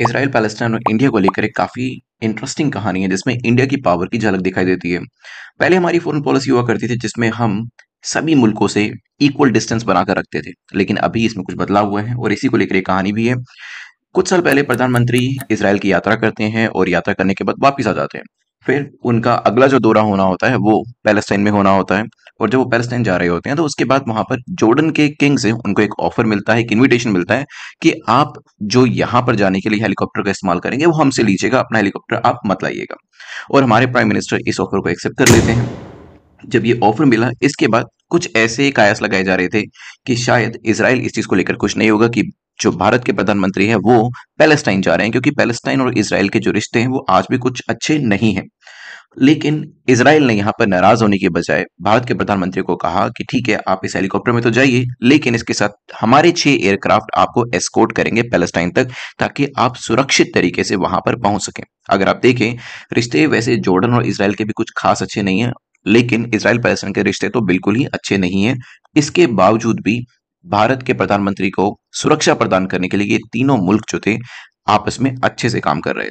Israel Palestine और India को लेकर एक काफ़ी इंटरेस्टिंग कहानी है जिसमें इंडिया की पावर की झलक दिखाई देती है पहले हमारी फॉरन पॉलिसी हुआ करती थी जिसमें हम सभी मुल्कों से इक्वल डिस्टेंस बनाकर रखते थे लेकिन अभी इसमें कुछ बदलाव हुए हैं और इसी को लेकर एक कहानी भी है कुछ साल पहले प्रधानमंत्री इसराइल की यात्रा करते हैं और यात्रा करने के बाद वापिस आ जाते हैं फिर उनका अगला जो दौरा होना होता है वो पैलेस्टाइन में होना होता है और जब वो पैलेस्टाइन जा रहे होते हैं तो उसके बाद वहां पर जोर्डन के किंग से उनको एक ऑफर मिलता है एक इन्विटेशन मिलता है कि आप जो यहां पर जाने के लिए हेलीकॉप्टर का इस्तेमाल करेंगे वो हमसे लीजिएगा अपना हेलीकॉप्टर आप मत लाइएगा और हमारे प्राइम मिनिस्टर इस ऑफर को एक्सेप्ट कर लेते हैं जब ये ऑफर मिला इसके बाद कुछ ऐसे कायस लगाए जा रहे थे कि शायद इसराइल इस चीज को लेकर कुछ नहीं होगा कि जो भारत के प्रधानमंत्री हैं वो पैलेस्टाइन जा रहे हैं क्योंकि पैलेस्टाइन और इसराइल के जो रिश्ते हैं वो आज भी कुछ अच्छे नहीं हैं लेकिन इसराइल ने यहाँ पर नाराज होने के बजाय भारत के प्रधानमंत्री को कहा कि ठीक है आप इस हेलीकॉप्टर में तो जाइए लेकिन इसके साथ हमारे छह एयरक्राफ्ट आपको एस्कोर्ट करेंगे पैलेस्टाइन तक ताकि आप सुरक्षित तरीके से वहां पर पहुंच सकें अगर आप देखें रिश्ते वैसे जॉर्डन और इसराइल के भी कुछ खास अच्छे नहीं है लेकिन इसराइल पैलेस्टाइन के रिश्ते तो बिल्कुल ही अच्छे नहीं है इसके बावजूद भी भारत के प्रधानमंत्री को सुरक्षा प्रदान करने के लिए ये तीनों मुल्क जो थे आपस में अच्छे से काम कर रहे थे